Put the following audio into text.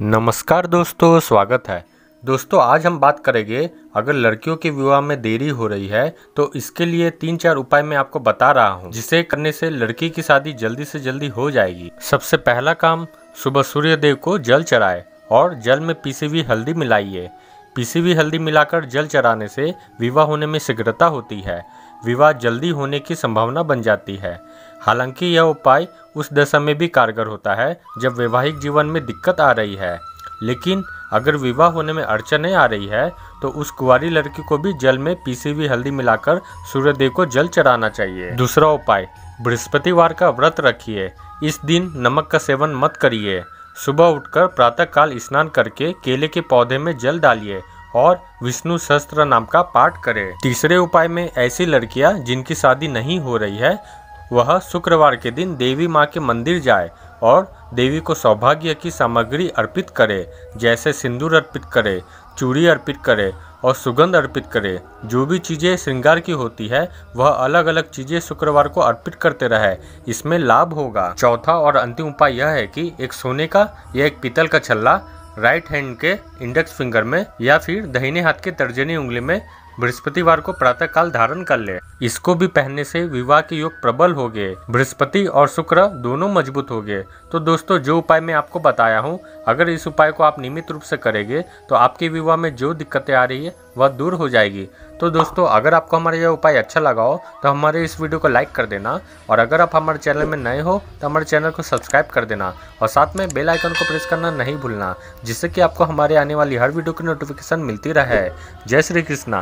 नमस्कार दोस्तों स्वागत है दोस्तों आज हम बात करेंगे अगर लड़कियों के विवाह में देरी हो रही है तो इसके लिए तीन चार उपाय मैं आपको बता रहा हूँ जिसे करने से लड़की की शादी जल्दी से जल्दी हो जाएगी सबसे पहला काम सुबह सूर्य देव को जल चढ़ाए और जल में पीसी हुई हल्दी मिलाइए पीसी हुई हल्दी मिलाकर जल चढ़ाने से विवाह होने में शीघ्रता होती है विवाह जल्दी होने की संभावना बन जाती है हालांकि यह उपाय उस दशा में भी कारगर होता है जब वैवाहिक जीवन में दिक्कत आ रही है लेकिन अगर विवाह होने में अड़चने आ रही है तो उस कुंवारी लड़की को भी जल में पीसी हुई हल्दी मिलाकर सूर्यदेव को जल चढ़ाना चाहिए दूसरा उपाय बृहस्पतिवार का व्रत रखिए इस दिन नमक का सेवन मत करिए सुबह उठकर प्रातः काल स्नान करके केले के पौधे में जल डालिए और विष्णु शस्त्र नाम का पाठ करें तीसरे उपाय में ऐसी लड़कियां जिनकी शादी नहीं हो रही है वह शुक्रवार के दिन देवी माँ के मंदिर जाए और देवी को सौभाग्य की सामग्री अर्पित करे जैसे सिंदूर अर्पित करे चूड़ी अर्पित करे और सुगंध अर्पित करे जो भी चीज़ें श्रृंगार की होती है वह अलग अलग चीज़ें शुक्रवार को अर्पित करते रहे इसमें लाभ होगा चौथा और अंतिम उपाय यह है कि एक सोने का या एक पीतल का छल्ला राइट हैंड के इंडेक्स फिंगर में या फिर दाहिने हाथ के तर्जनी उंगली में बृहस्पतिवार को प्रातःकाल धारण कर ले इसको भी पहनने से विवाह के योग प्रबल हो गए बृहस्पति और शुक्र दोनों मजबूत हो गए तो दोस्तों जो उपाय मैं आपको बताया हूँ अगर इस उपाय को आप नियमित रूप से करेंगे तो आपके विवाह में जो दिक्कतें आ रही है वह दूर हो जाएगी तो दोस्तों अगर आपको हमारा यह उपाय अच्छा लगा हो तो हमारे इस वीडियो को लाइक कर देना और अगर आप हमारे चैनल में नए हो तो हमारे चैनल को सब्सक्राइब कर देना और साथ में बेल आइकन को प्रेस करना नहीं भूलना जिससे कि आपको हमारे आने वाली हर वीडियो की नोटिफिकेशन मिलती रहे जय श्री कृष्णा